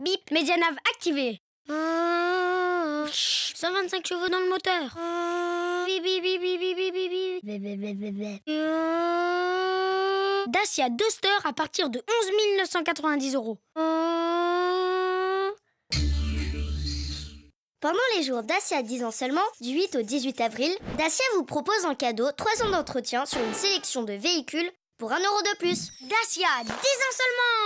Bip, MédiaNav activé. 125 chevaux dans le moteur. Dacia Duster à partir de 11 990 euros. Pendant les jours Dacia 10 ans seulement, du 8 au 18 avril, Dacia vous propose en cadeau 3 ans d'entretien sur une sélection de véhicules pour 1 euro de plus. Dacia 10 ans seulement